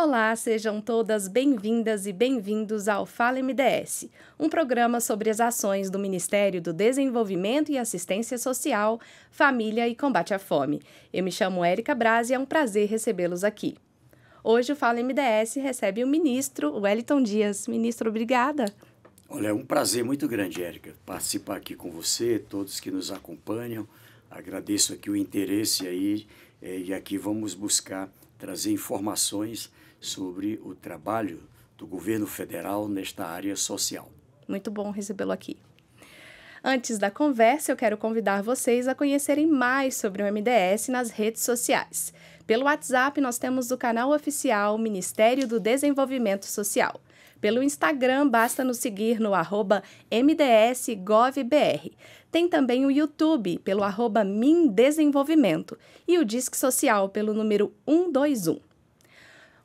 Olá, sejam todas bem-vindas e bem-vindos ao Fala MDS, um programa sobre as ações do Ministério do Desenvolvimento e Assistência Social, Família e Combate à Fome. Eu me chamo Érica Braz e é um prazer recebê-los aqui. Hoje o Fala MDS recebe o ministro Wellington Dias. Ministro, obrigada. Olha, é um prazer muito grande, Érica, participar aqui com você, todos que nos acompanham. Agradeço aqui o interesse aí eh, e aqui vamos buscar trazer informações sobre o trabalho do governo federal nesta área social. Muito bom recebê-lo aqui. Antes da conversa, eu quero convidar vocês a conhecerem mais sobre o MDS nas redes sociais. Pelo WhatsApp, nós temos o canal oficial Ministério do Desenvolvimento Social. Pelo Instagram, basta nos seguir no mdsgovbr. Tem também o YouTube, pelo arroba Mindesenvolvimento, e o Disque Social, pelo número 121.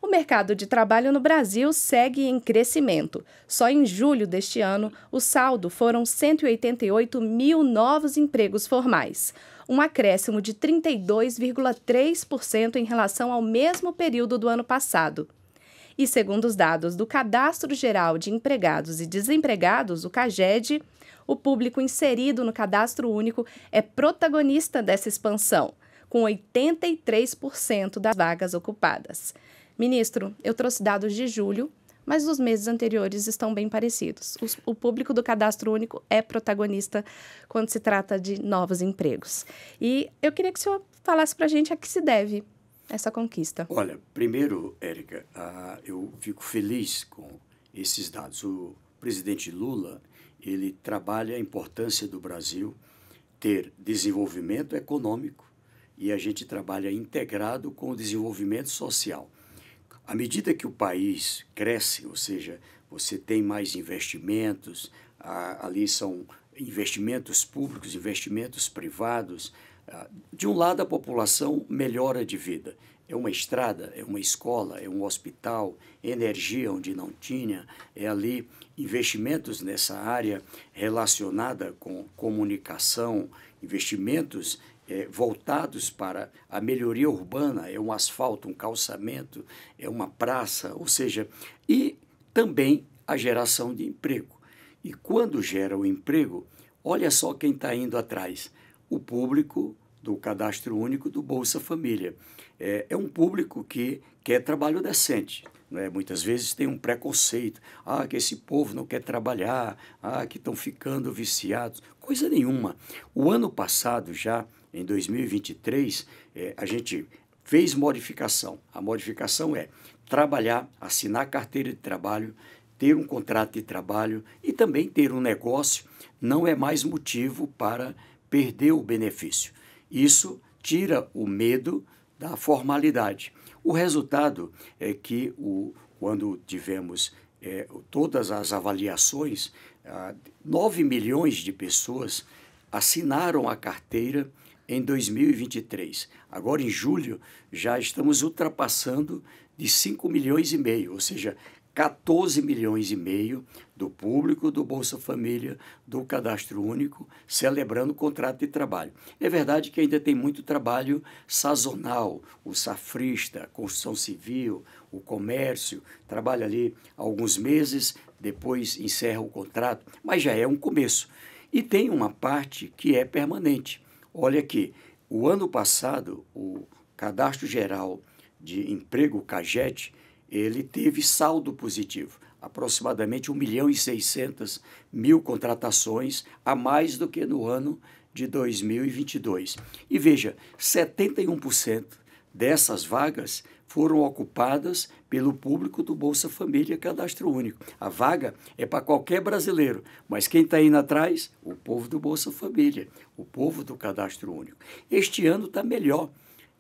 O mercado de trabalho no Brasil segue em crescimento. Só em julho deste ano, o saldo foram 188 mil novos empregos formais um acréscimo de 32,3% em relação ao mesmo período do ano passado. E segundo os dados do Cadastro Geral de Empregados e Desempregados, o CAGED, o público inserido no cadastro único é protagonista dessa expansão, com 83% das vagas ocupadas. Ministro, eu trouxe dados de julho, mas os meses anteriores estão bem parecidos. Os, o público do cadastro único é protagonista quando se trata de novos empregos. E eu queria que o senhor falasse para a gente a que se deve essa conquista. Olha, primeiro, Érica, uh, eu fico feliz com esses dados. O presidente Lula ele trabalha a importância do Brasil ter desenvolvimento econômico e a gente trabalha integrado com o desenvolvimento social. À medida que o país cresce, ou seja, você tem mais investimentos, ali são investimentos públicos, investimentos privados. de um lado, a população melhora de vida. É uma estrada, é uma escola, é um hospital, é energia onde não tinha, é ali investimentos nessa área relacionada com comunicação, investimentos é, voltados para a melhoria urbana, é um asfalto, um calçamento, é uma praça, ou seja, e também a geração de emprego. E quando gera o emprego, olha só quem está indo atrás: o público do cadastro único do Bolsa Família. É, é um público que quer trabalho decente. Né? Muitas vezes tem um preconceito: ah, que esse povo não quer trabalhar, ah, que estão ficando viciados. Coisa nenhuma. O ano passado já em 2023, é, eh, a gente fez modificação. A modificação é trabalhar, assinar carteira de trabalho, ter um contrato de trabalho e também ter um negócio não é mais motivo para perder o benefício. Isso tira o medo da formalidade. O resultado é que o, quando tivemos é, todas as avaliações, 9 ah, milhões de pessoas assinaram a carteira em 2023. Agora, em julho, já estamos ultrapassando de 5 milhões e meio, ou seja, 14 milhões e meio do público, do Bolsa Família, do Cadastro Único, celebrando o contrato de trabalho. É verdade que ainda tem muito trabalho sazonal, o safrista, a construção civil, o comércio, trabalha ali alguns meses, depois encerra o contrato, mas já é um começo. E tem uma parte que é permanente. Olha aqui, o ano passado, o Cadastro Geral de Emprego, o CAGET, ele teve saldo positivo, aproximadamente 1 milhão e 600 mil contratações a mais do que no ano de 2022. E veja, 71% dessas vagas foram ocupadas pelo público do Bolsa Família Cadastro Único. A vaga é para qualquer brasileiro, mas quem está indo atrás? O povo do Bolsa Família, o povo do Cadastro Único. Este ano está melhor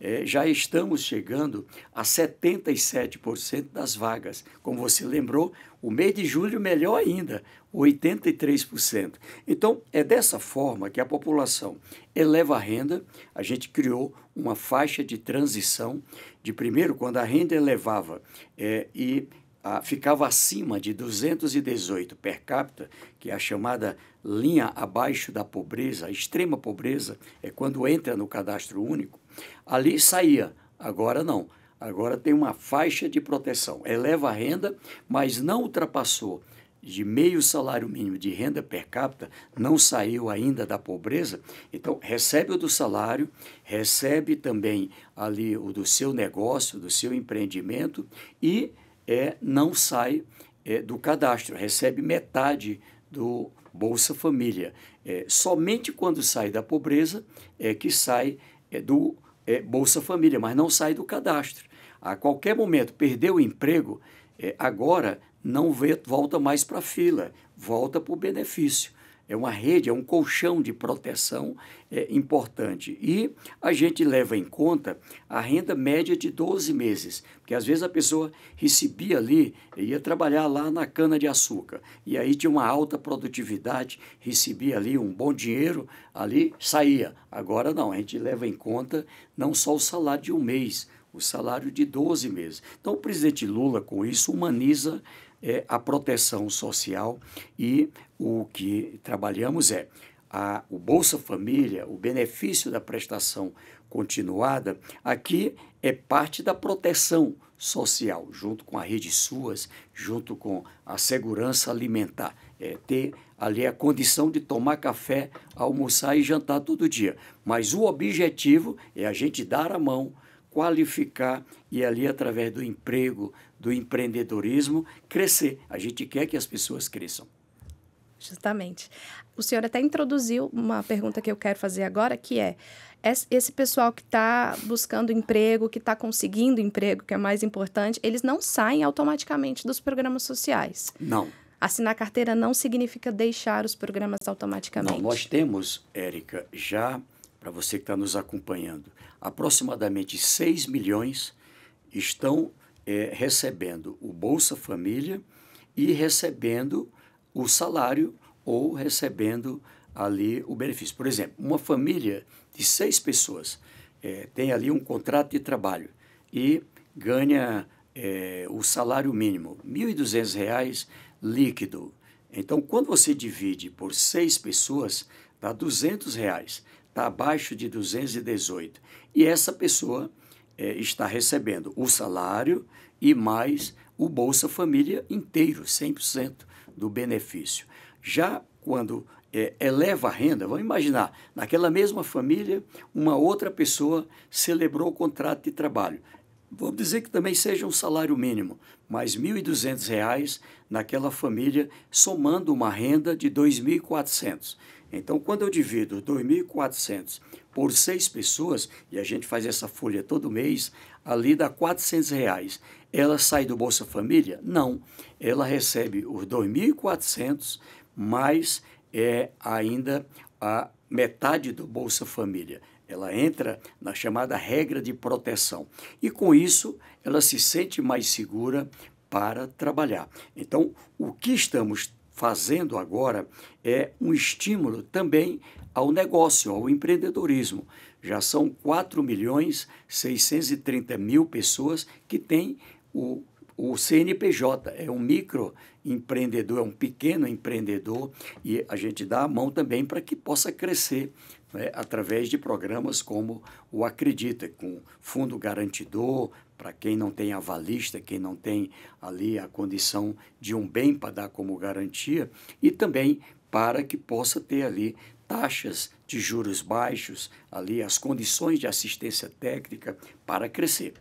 é, já estamos chegando a 77% das vagas. Como você lembrou, o mês de julho, melhor ainda, 83%. Então, é dessa forma que a população eleva a renda. A gente criou uma faixa de transição de primeiro, quando a renda elevava é, e a, ficava acima de 218 per capita, que é a chamada linha abaixo da pobreza, a extrema pobreza, é quando entra no cadastro único ali saía. Agora não. Agora tem uma faixa de proteção. Eleva a renda, mas não ultrapassou de meio salário mínimo de renda per capita, não saiu ainda da pobreza, então recebe o do salário, recebe também ali o do seu negócio, do seu empreendimento e é, não sai é, do cadastro, recebe metade do Bolsa Família. É, somente quando sai da pobreza é que sai é, do é, Bolsa Família, mas não sai do cadastro. A qualquer momento, perdeu o emprego, é, agora não vê, volta mais para a fila, volta para o benefício é uma rede, é um colchão de proteção é, importante. E a gente leva em conta a renda média de 12 meses, porque às vezes a pessoa recebia ali, ia trabalhar lá na cana-de-açúcar, e aí tinha uma alta produtividade, recebia ali um bom dinheiro, ali saía. Agora não, a gente leva em conta não só o salário de um mês, o salário de 12 meses. Então o presidente Lula, com isso, humaniza é a proteção social e o que trabalhamos é a, o Bolsa Família, o benefício da prestação continuada, aqui é parte da proteção social, junto com a rede SUAS, junto com a segurança alimentar. É ter ali a condição de tomar café, almoçar e jantar todo dia. Mas o objetivo é a gente dar a mão qualificar e ali, através do emprego, do empreendedorismo, crescer. A gente quer que as pessoas cresçam. Justamente. O senhor até introduziu uma pergunta que eu quero fazer agora, que é esse pessoal que está buscando emprego, que está conseguindo emprego, que é mais importante, eles não saem automaticamente dos programas sociais. Não. Assinar carteira não significa deixar os programas automaticamente. Não, nós temos, Érica, já para você que está nos acompanhando, aproximadamente 6 milhões estão é, recebendo o Bolsa Família e recebendo o salário ou recebendo ali o benefício. Por exemplo, uma família de seis pessoas é, tem ali um contrato de trabalho e ganha é, o salário mínimo, R$ 1.200 líquido. Então, quando você divide por seis pessoas, dá R$ 200. Reais está abaixo de 218. E essa pessoa é, está recebendo o salário e mais o Bolsa Família inteiro, 100% do benefício. Já quando é, eleva a renda, vamos imaginar, naquela mesma família, uma outra pessoa celebrou o contrato de trabalho. Vamos dizer que também seja um salário mínimo, mais R$ 1.200 naquela família, somando uma renda de R$ 2.400. Então, quando eu divido 2.400 por seis pessoas, e a gente faz essa folha todo mês, ali dá 400 reais. Ela sai do Bolsa Família? Não. Ela recebe os 2.400 mais é, ainda a metade do Bolsa Família. Ela entra na chamada regra de proteção. E com isso, ela se sente mais segura para trabalhar. Então, o que estamos fazendo agora é um estímulo também ao negócio, ao empreendedorismo. Já são 4 milhões 630 mil pessoas que têm o, o CNPJ, é um microempreendedor, é um pequeno empreendedor e a gente dá a mão também para que possa crescer né, através de programas como o Acredita, com fundo garantidor, para quem não tem avalista, quem não tem ali a condição de um bem para dar como garantia, e também para que possa ter ali taxas de juros baixos, ali as condições de assistência técnica para crescer.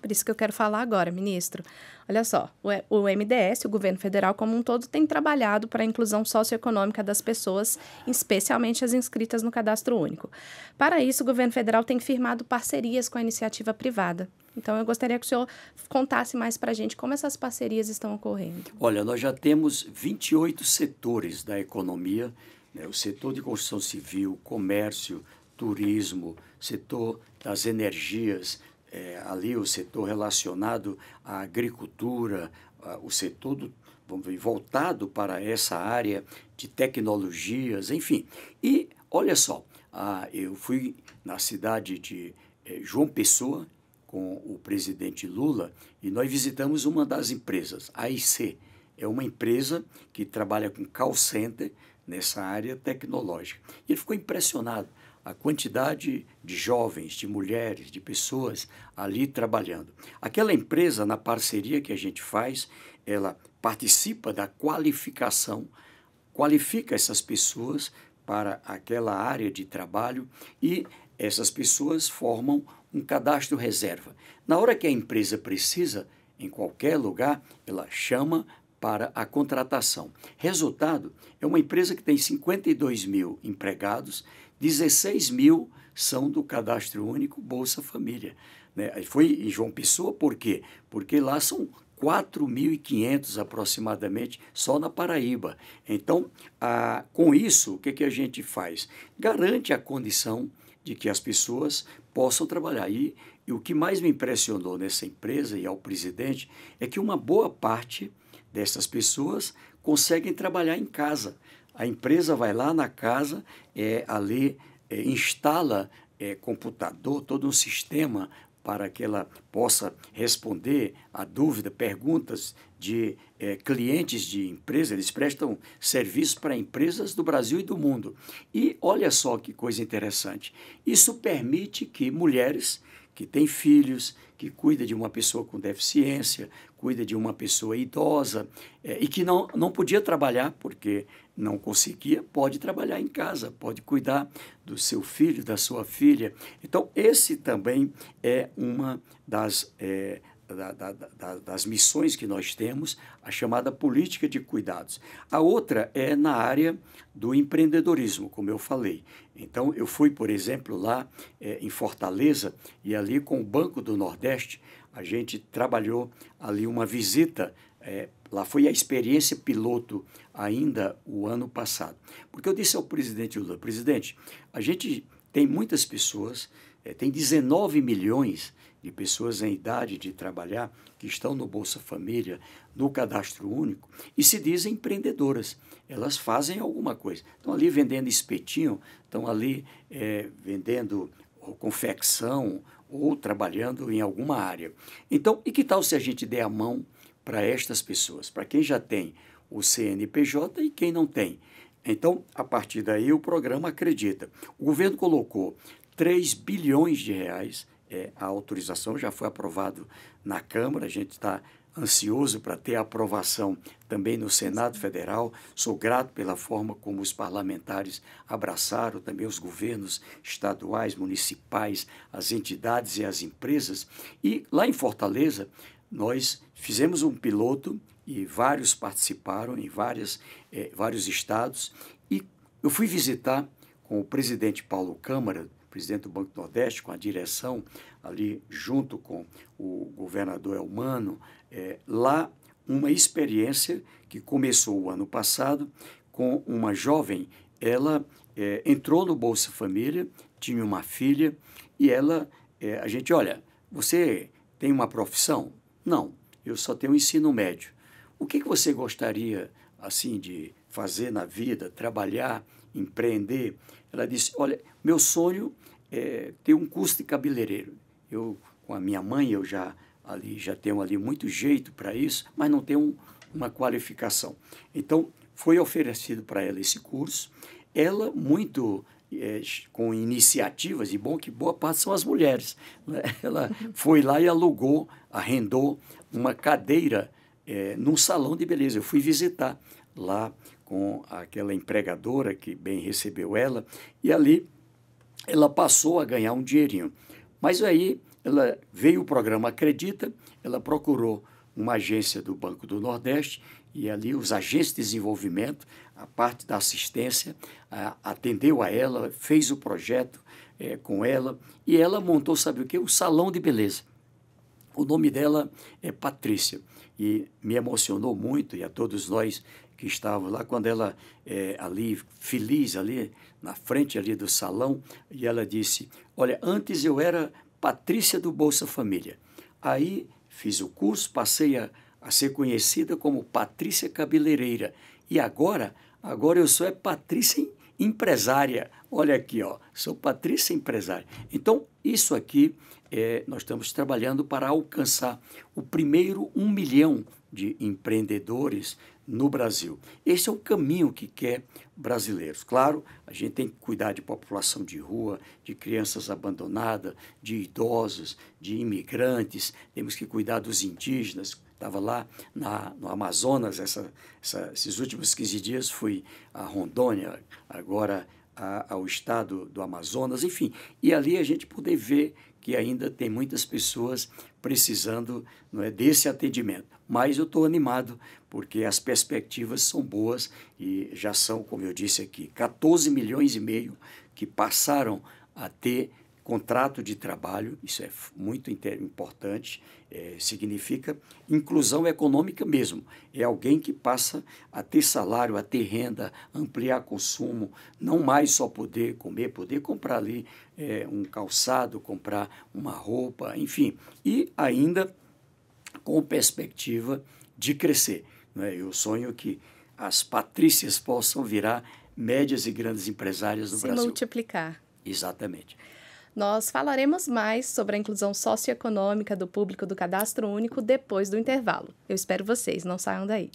Por isso que eu quero falar agora, ministro. Olha só, o MDS, o governo federal como um todo, tem trabalhado para a inclusão socioeconômica das pessoas, especialmente as inscritas no cadastro único. Para isso, o governo federal tem firmado parcerias com a iniciativa privada. Então, eu gostaria que o senhor contasse mais para a gente como essas parcerias estão ocorrendo. Olha, nós já temos 28 setores da economia, né? o setor de construção civil, comércio, turismo, setor das energias, é, ali o setor relacionado à agricultura, a, o setor do, vamos ver, voltado para essa área de tecnologias, enfim. E olha só, a, eu fui na cidade de é, João Pessoa, com o presidente Lula e nós visitamos uma das empresas, a IC. É uma empresa que trabalha com call center nessa área tecnológica. E ele ficou impressionado a quantidade de jovens, de mulheres, de pessoas ali trabalhando. Aquela empresa, na parceria que a gente faz, ela participa da qualificação, qualifica essas pessoas para aquela área de trabalho e essas pessoas formam um cadastro reserva. Na hora que a empresa precisa, em qualquer lugar, ela chama para a contratação. Resultado: é uma empresa que tem 52 mil empregados, 16 mil são do cadastro único Bolsa Família. Né? Foi em João Pessoa, por quê? Porque lá são 4.500 aproximadamente só na Paraíba. Então, a, com isso, o que, que a gente faz? Garante a condição de que as pessoas possam trabalhar. E, e o que mais me impressionou nessa empresa e ao presidente é que uma boa parte dessas pessoas conseguem trabalhar em casa. A empresa vai lá na casa, é, ali é, instala é, computador, todo um sistema para que ela possa responder a dúvida, perguntas de é, clientes de empresa, eles prestam serviço para empresas do Brasil e do mundo. E olha só que coisa interessante: isso permite que mulheres que têm filhos, que cuida de uma pessoa com deficiência, cuida de uma pessoa idosa é, e que não, não podia trabalhar porque não conseguia, pode trabalhar em casa, pode cuidar do seu filho, da sua filha. Então, esse também é uma das, é, da, da, da, das missões que nós temos, a chamada política de cuidados. A outra é na área do empreendedorismo, como eu falei. Então, eu fui, por exemplo, lá é, em Fortaleza e ali com o Banco do Nordeste, a gente trabalhou ali uma visita. É, lá foi a experiência piloto ainda o ano passado. Porque eu disse ao presidente Lula, presidente, a gente tem muitas pessoas, é, tem 19 milhões de pessoas em idade de trabalhar que estão no Bolsa Família, no Cadastro Único, e se dizem empreendedoras. Elas fazem alguma coisa. Estão ali vendendo espetinho, estão ali é, vendendo ou confecção ou trabalhando em alguma área. Então, e que tal se a gente der a mão para estas pessoas, para quem já tem o CNPJ e quem não tem? Então, a partir daí, o programa acredita. O governo colocou 3 bilhões de reais é, a autorização, já foi aprovado na Câmara, a gente está ansioso para ter aprovação também no Senado Federal. Sou grato pela forma como os parlamentares abraçaram também os governos estaduais, municipais, as entidades e as empresas. E lá em Fortaleza, nós fizemos um piloto e vários participaram em várias, eh, vários estados. E eu fui visitar com o presidente Paulo Câmara presidente do Banco do Nordeste, com a direção ali junto com o governador Elmano, é, lá uma experiência que começou o ano passado com uma jovem. Ela é, entrou no Bolsa Família, tinha uma filha e ela, é, a gente, olha, você tem uma profissão? Não, eu só tenho ensino médio. O que, que você gostaria, assim, de fazer na vida, trabalhar, empreender? Ela disse, olha, meu sonho é, ter um curso de cabeleireiro. Eu, com a minha mãe, eu já ali já tenho ali muito jeito para isso, mas não tenho um, uma qualificação. Então, foi oferecido para ela esse curso. Ela, muito é, com iniciativas, e bom que boa parte são as mulheres, né? ela foi lá e alugou, arrendou uma cadeira é, num salão de beleza. Eu fui visitar lá com aquela empregadora que bem recebeu ela, e ali ela passou a ganhar um dinheirinho. Mas aí ela veio o programa Acredita, ela procurou uma agência do Banco do Nordeste e ali os agentes de desenvolvimento, a parte da assistência, a, atendeu a ela, fez o projeto é, com ela e ela montou, sabe o que? O Salão de Beleza. O nome dela é Patrícia e me emocionou muito e a todos nós que estava lá, quando ela, é, ali, feliz, ali, na frente ali do salão, e ela disse, olha, antes eu era Patrícia do Bolsa Família. Aí fiz o curso, passei a, a ser conhecida como Patrícia Cabeleireira. E agora, agora eu sou é Patrícia Empresária. Olha aqui, ó, sou Patrícia Empresária. Então, isso aqui, é, nós estamos trabalhando para alcançar o primeiro um milhão de empreendedores no Brasil. Esse é o caminho que quer brasileiros. Claro, a gente tem que cuidar de população de rua, de crianças abandonadas, de idosos, de imigrantes, temos que cuidar dos indígenas. Estava lá na, no Amazonas essa, essa, esses últimos 15 dias, fui a Rondônia, agora a, ao estado do Amazonas, enfim. E ali a gente poder ver que ainda tem muitas pessoas precisando não é, desse atendimento mas eu estou animado porque as perspectivas são boas e já são, como eu disse aqui, 14 milhões e meio que passaram a ter contrato de trabalho, isso é muito importante, é, significa inclusão econômica mesmo. É alguém que passa a ter salário, a ter renda, ampliar consumo, não mais só poder comer, poder comprar ali é, um calçado, comprar uma roupa, enfim. E ainda com perspectiva de crescer. Né? Eu sonho é que as patrícias possam virar médias e grandes empresárias do Se Brasil. Se multiplicar. Exatamente. Nós falaremos mais sobre a inclusão socioeconômica do público do Cadastro Único depois do intervalo. Eu espero vocês, não saiam daí.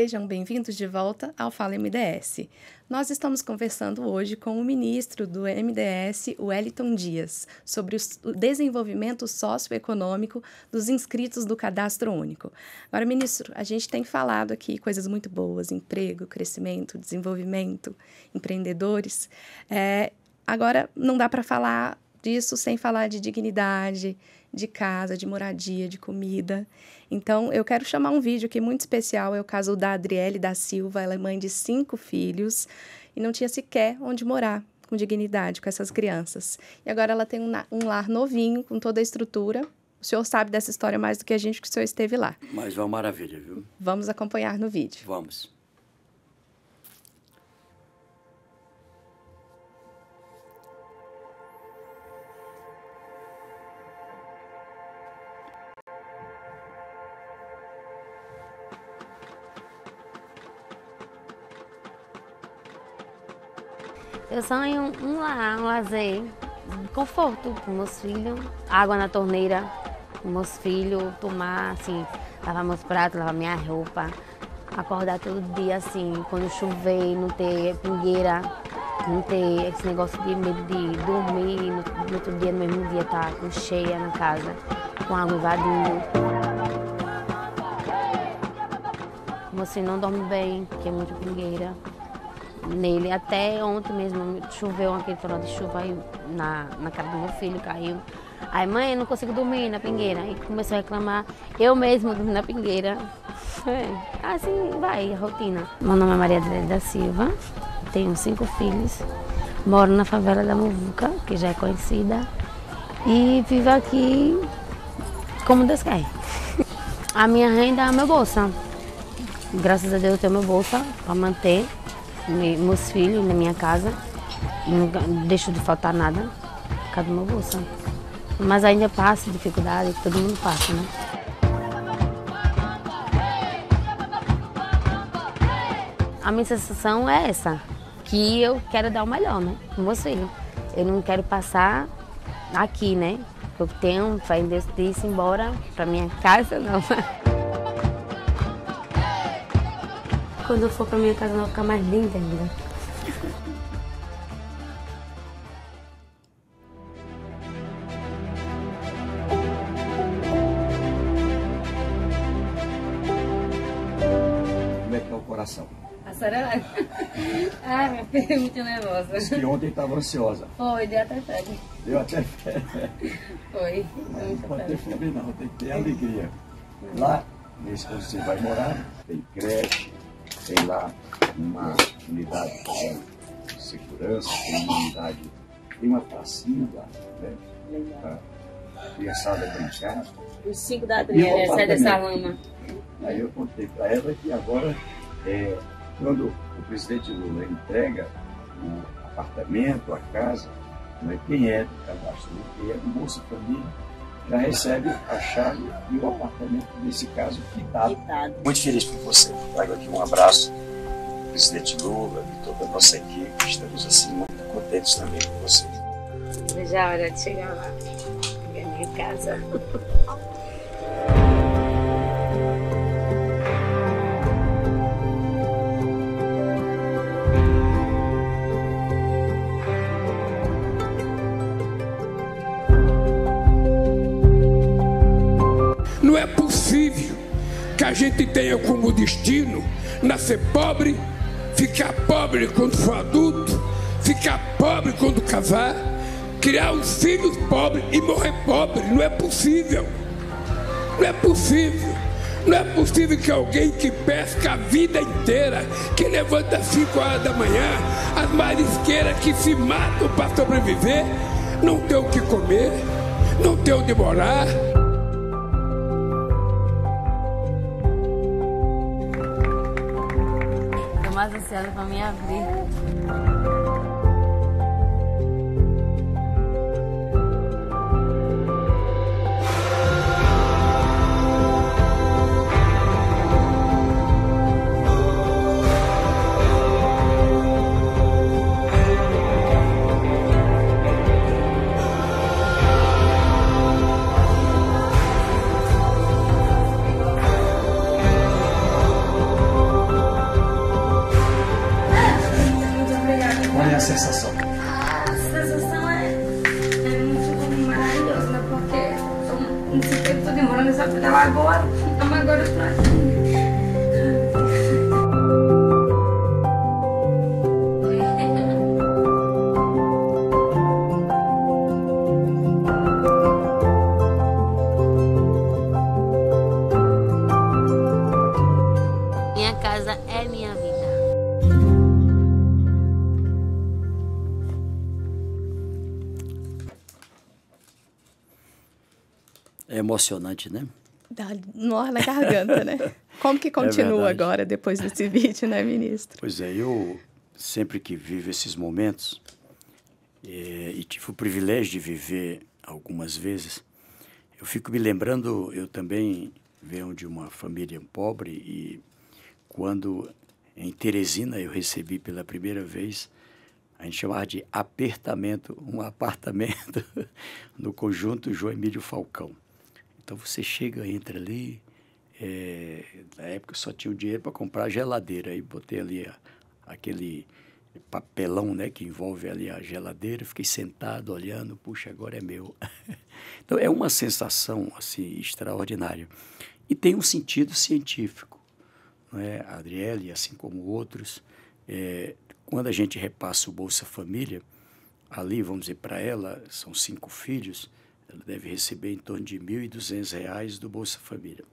Sejam bem-vindos de volta ao Fala MDS. Nós estamos conversando hoje com o ministro do MDS, Wellington Dias, sobre o desenvolvimento socioeconômico dos inscritos do Cadastro Único. Agora, ministro, a gente tem falado aqui coisas muito boas: emprego, crescimento, desenvolvimento, empreendedores. É, agora, não dá para falar disso sem falar de dignidade, de casa, de moradia, de comida. Então, eu quero chamar um vídeo que é muito especial, é o caso da Adriele da Silva, ela é mãe de cinco filhos e não tinha sequer onde morar com dignidade com essas crianças. E agora ela tem um, um lar novinho, com toda a estrutura. O senhor sabe dessa história mais do que a gente, que o senhor esteve lá. Mas é uma maravilha, viu? Vamos acompanhar no vídeo. Vamos. Eu sonho um lar, um lazer, conforto com meus filhos, água na torneira com meus filhos, tomar, assim, lavar meus pratos, lavar minha roupa, acordar todo dia, assim, quando chover, não ter pingueira, não ter esse negócio de medo de dormir, no, no outro dia, no mesmo dia, tá com cheia na casa, com água invadindo. Você não dorme bem, porque é muito pingueira nele. Até ontem mesmo choveu uma toró de chuva aí na, na cara do meu filho, caiu. Aí, mãe, não consigo dormir na pingueira. E começou a reclamar, eu mesmo dormi na pingueira. assim vai a rotina. Meu nome é Maria Adelaide da Silva, tenho cinco filhos, moro na favela da Muvuca, que já é conhecida, e vivo aqui como Deus quer. A minha renda é meu bolsa. Graças a Deus eu tenho meu bolsa para manter meus filhos na minha casa. Não deixo de faltar nada por causa do meu bolso. Mas ainda passa dificuldade, todo mundo passa, né? A minha sensação é essa, que eu quero dar o melhor, né? Com meus filhos. Eu não quero passar aqui, né? Eu tenho, fé em Deus ir embora para minha casa, não. quando eu for pra minha casa, ela vai ficar mais linda ainda. Como é que tá o coração? A senhora... ah, minha filha é muito nervosa. Diz que ontem estava ansiosa. Foi, deu até febre. Deu até febre. Foi. Não, não pode ter febre não, tem que ter alegria. Lá, nesse que você vai morar, tem creche, tem lá uma unidade de segurança, tem uma unidade, tem uma pracinha lá, né? Legal. Pra criançada brincar. Os cinco da Adriana, sai é dessa lama. Aí eu contei para ela que agora, é, quando o presidente Lula entrega o apartamento, a casa, né, quem é do cadastro, quem é do Bolsa Família, já né, recebe a chave e o apartamento, nesse caso, quitado. quitado. Muito feliz por você. Trago aqui um abraço do presidente Lula, de toda a nossa equipe. Estamos, assim, muito contentes também com você Já é hora de chegar lá, minha casa. a gente tenha como destino nascer pobre, ficar pobre quando for adulto, ficar pobre quando casar, criar os filhos pobres e morrer pobre. Não é possível. Não é possível. Não é possível que alguém que pesca a vida inteira, que levanta às 5 horas da manhã, as marisqueiras que se matam para sobreviver, não tenha o que comer, não tenha onde morar. Marcelo para me é abrir. a sensação? A sensação é, é muito maravilhosa, né? Porque nesse tempo estou demorando essa pedalada agora, mas agora eu estou aqui. emocionante, né? Dá nó na garganta, né? Como que é continua é agora, depois desse vídeo, né, ministro? Pois é, eu sempre que vivo esses momentos, e, eh, e tive o privilégio de viver algumas vezes, eu fico me lembrando, eu também venho de uma família pobre e quando em Teresina eu recebi pela primeira vez, a gente chamava de apertamento, um apartamento no conjunto João Emílio Falcão. Então você chega, entra ali. É, na época eu só tinha o dinheiro para comprar geladeira. Aí botei ali a, aquele papelão né, que envolve ali a geladeira. Fiquei sentado olhando, puxa, agora é meu. então é uma sensação assim, extraordinária. E tem um sentido científico. né A Adriele, assim como outros, é, quando a gente repassa o Bolsa Família, ali, vamos dizer, para ela, são cinco filhos, ela deve receber em torno de R$ 1.200 do Bolsa Família.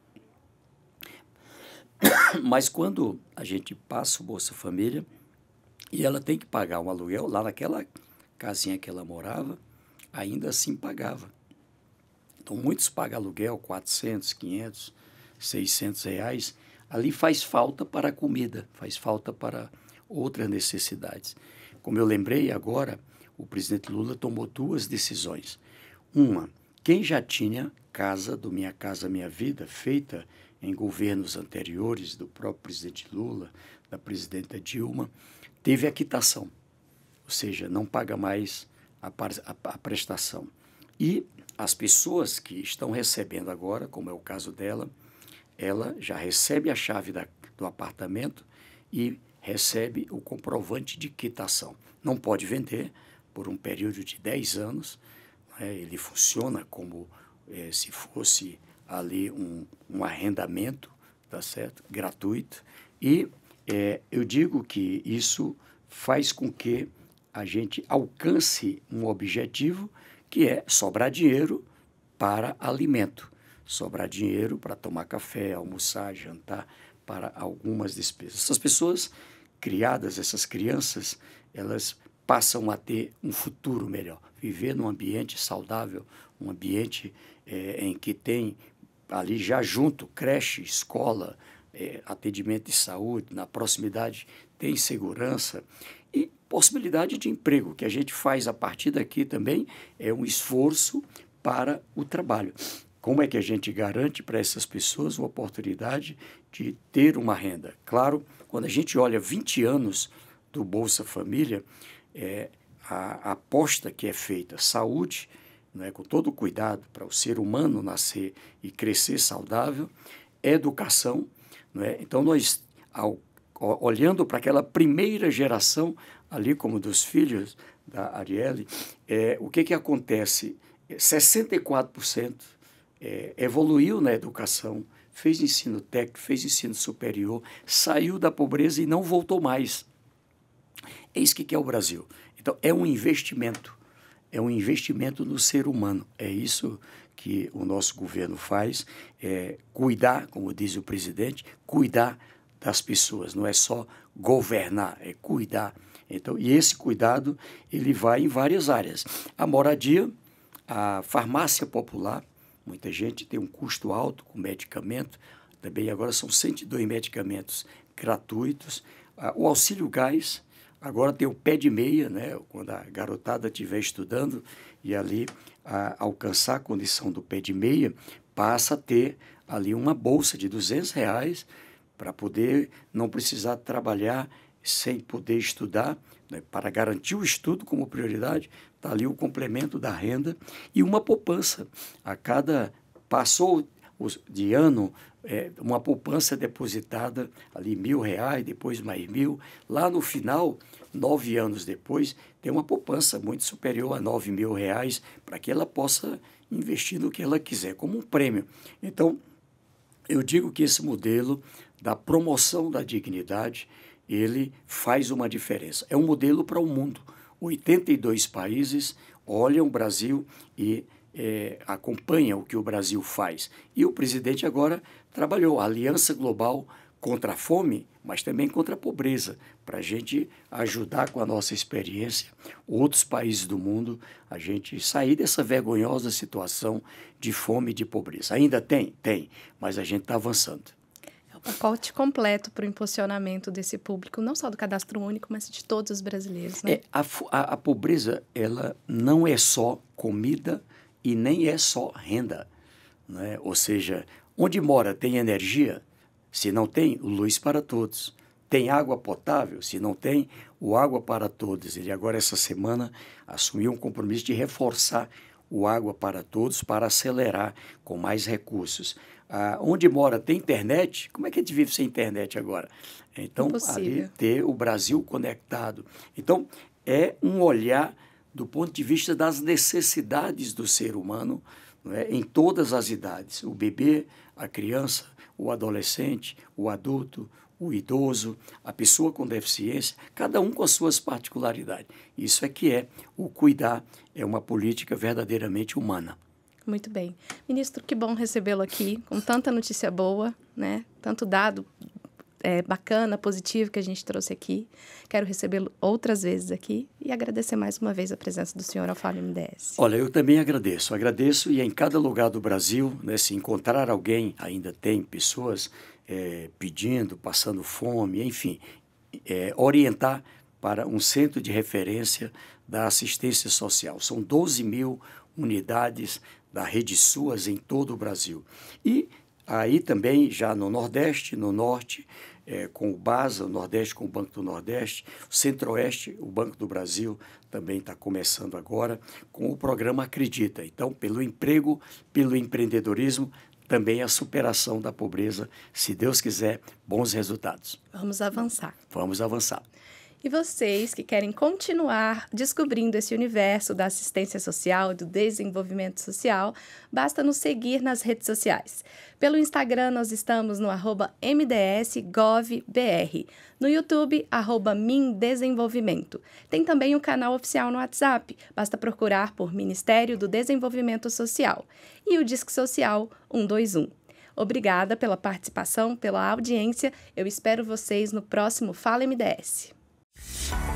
Mas quando a gente passa o Bolsa Família e ela tem que pagar um aluguel lá naquela casinha que ela morava, ainda assim pagava. Então muitos pagam aluguel 400, 500, 600 reais. Ali faz falta para a comida, faz falta para outras necessidades. Como eu lembrei agora, o presidente Lula tomou duas decisões. Uma, quem já tinha casa do Minha Casa Minha Vida feita em governos anteriores do próprio presidente Lula, da presidenta Dilma, teve a quitação, ou seja, não paga mais a, a, a prestação. E as pessoas que estão recebendo agora, como é o caso dela, ela já recebe a chave da, do apartamento e recebe o comprovante de quitação. Não pode vender por um período de 10 anos né? Ele funciona como eh, se fosse ali um, um arrendamento, tá certo? Gratuito. E eh, eu digo que isso faz com que a gente alcance um objetivo que é sobrar dinheiro para alimento, sobrar dinheiro para tomar café, almoçar, jantar, para algumas despesas. Essas pessoas criadas, essas crianças, elas passam a ter um futuro melhor. Viver num ambiente saudável, um ambiente é, em que tem ali já junto creche, escola, é, atendimento de saúde, na proximidade tem segurança e possibilidade de emprego, que a gente faz a partir daqui também é um esforço para o trabalho. Como é que a gente garante para essas pessoas uma oportunidade de ter uma renda? Claro, quando a gente olha 20 anos do Bolsa Família, é a aposta que é feita, saúde, né, com todo o cuidado para o ser humano nascer e crescer saudável, educação. Né? Então, nós, ao, olhando para aquela primeira geração, ali como dos filhos da Arielle, é, o que, que acontece? 64% é, é, evoluiu na educação, fez ensino técnico, fez ensino superior, saiu da pobreza e não voltou mais. É isso que é o Brasil. Então, é um investimento. É um investimento no ser humano. É isso que o nosso governo faz, é cuidar, como diz o presidente, cuidar das pessoas. Não é só governar, é cuidar. Então, e esse cuidado ele vai em várias áreas. A moradia, a farmácia popular, muita gente tem um custo alto com medicamento, também agora são 102 medicamentos gratuitos, ah, o auxílio gás, Agora tem o pé de meia, né? quando a garotada estiver estudando e ali a, alcançar a condição do pé de meia, passa a ter ali uma bolsa de 200 reais para poder não precisar trabalhar sem poder estudar, né? para garantir o estudo como prioridade, está ali o complemento da renda e uma poupança. A cada passou de ano é, uma poupança depositada ali mil reais, depois mais mil. Lá no final, nove anos depois, tem uma poupança muito superior a nove mil reais para que ela possa investir no que ela quiser, como um prêmio. Então, eu digo que esse modelo da promoção da dignidade, ele faz uma diferença. É um modelo para o mundo. 82 países olham o Brasil e é, acompanha o que o Brasil faz. E o presidente agora trabalhou a Aliança Global contra a Fome, mas também contra a pobreza, para a gente ajudar com a nossa experiência outros países do mundo a gente sair dessa vergonhosa situação de fome e de pobreza. Ainda tem? Tem, mas a gente está avançando é pacote completo para o impulsionamento desse público, não só do cadastro único, mas de todos os brasileiros. Né? É, a, a, a, pobreza, ela não é só comida, e nem é só renda. Né? Ou seja, onde mora tem energia? Se não tem, luz para todos. Tem água potável? Se não tem, o água para todos. Ele agora, essa semana, assumiu um compromisso de reforçar o água para todos para acelerar com mais recursos. Ah, onde mora tem internet? Como é que a gente vive sem internet agora? Então, Impossível. ali ter o Brasil conectado. Então, é um olhar do ponto de vista das necessidades do ser humano é? em todas as idades: o bebê, a criança, o adolescente, o adulto, o idoso, a pessoa com deficiência, cada um com as suas particularidades. Isso é que é o cuidar, é uma política verdadeiramente humana. Muito bem. Ministro, que bom recebê-lo aqui, com tanta notícia boa, né? Tanto dado é, bacana, positivo que a gente trouxe aqui. Quero recebê-lo outras vezes aqui e agradecer mais uma vez a presença do senhor ao Fábio MDS. Olha, eu também agradeço. Agradeço e em cada lugar do Brasil, né, se encontrar alguém, ainda tem pessoas é, pedindo, passando fome, enfim, é, orientar para um centro de referência da assistência social. São 12 mil unidades da Rede Suas em todo o Brasil. E aí também, já no Nordeste, no Norte, é, com o BASA, o Nordeste com o Banco do Nordeste, o Centro-Oeste, o Banco do Brasil também está começando agora, com o programa Acredita. Então, pelo emprego, pelo empreendedorismo, também a superação da pobreza, se Deus quiser, bons resultados. Vamos avançar. Vamos avançar. E vocês que querem continuar descobrindo esse universo da assistência social, do desenvolvimento social, basta nos seguir nas redes sociais. Pelo Instagram, nós estamos no mdsgovbr. No YouTube, arroba MinDesenvolvimento. Tem também o um canal oficial no WhatsApp. Basta procurar por Ministério do Desenvolvimento Social. E o Disque Social 121. Obrigada pela participação, pela audiência. Eu espero vocês no próximo Fala MDS. Bye.